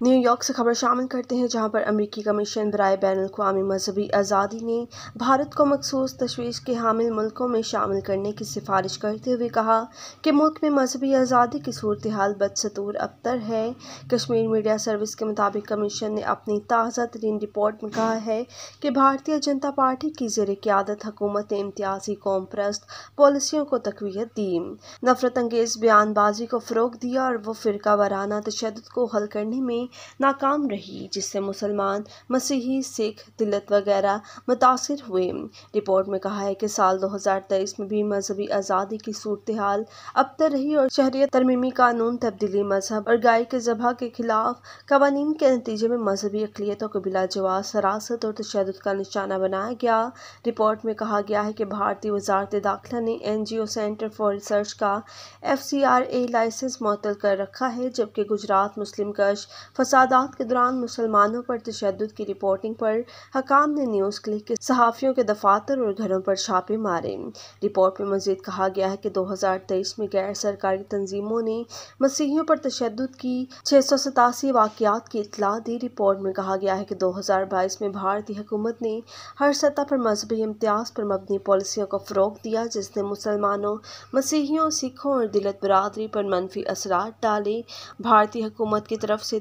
new York سے خبر شامل کرتے ہیں جہاں پر امریکی کمیشن برائے بین الاقوامی مذہبی آزادی نے بھارت کو مخصوص تشویش کے حامل ملکوں میں شامل کرنے کی سفارش کرتے ہوئے کہا کہ ملک میں مذہبی آزادی کی صورتحال بدستور ابتر ہے کشمیر میڈیا سروس کے مطابق کمیشن نے اپنی تازہ ترین رپورٹ میں کہا ہے کہ بھارتیہ جنتا پارٹی کی زیر قیادت حکومت نے امتیازی قوم پرست پالیسیوں کو تقویت دی نفرت انگیز بیان بازی کو فروغ دیا اور وہ فرقہ وارانہ تشدد کو حل کرنے میں ناکام رہی جس سے مسلمان مسیحی سکھ دلت وغیرہ متاثر ہوئے رپورٹ میں کہا ہے کہ سال 2023 میں بھی مذہبی آزادی کی صورتحال ابتر رہی اور شہریت ترمیمی قانون تبدیلی مذہب اور گائے کے ذبح کے خلاف قوانین کے نتیجے میں مذہبی اقلیتوں کو بلا جواز سراست اور تشدد کا نشانہ بنایا گیا رپورٹ میں کہا گیا ہے کہ بھارتی وزارت داخلہ نے N G O centre for research کا F C R A licence معطل کر رکھا ہے جبکہ گجرات مسلم کش فسادات کے دوران مسلمانوں پر تشدد کی رپورٹنگ پر حکام نے نیوز کلک کے صحافیوں کے دفاتر اور گھروں پر چھاپے مارے رپورٹ میں مزید کہا گیا ہے کہ دو ہزار تیئیس میں غیر سرکاری تنظیموں نے مسیحیوں پر تشدد کی چھ سو ستاسی واقعات کی اطلاع دی رپورٹ میں کہا گیا ہے کہ دو ہزار بائیس میں بھارتی حکومت نے ہر سطح پر مذہبی امتیاز پر مبنی پالیسیوں کو فروغ دیا جس نے مسلمانوں مسیحیوں سکھوں اور دلت برادری پر منفی اثرات ڈالے بھارتی حکومت کی طرف سے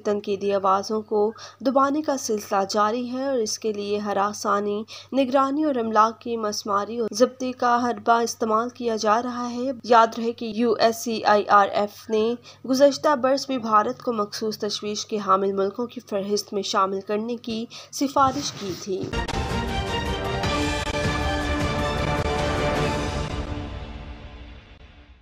آوازوں کو دبانے کا سلسلہ جاری ہے اور اس کے لیے ہراسانی نگرانی اور املاک کی مسماری اور ضبطی کا حربہ استعمال کیا جا رہا ہے یاد رہے کہ U S C I R F نے گزشتہ برس بھی بھارت کو مخصوص تشویش کے حامل ملکوں کی فہرست میں شامل کرنے کی سفارش کی تھی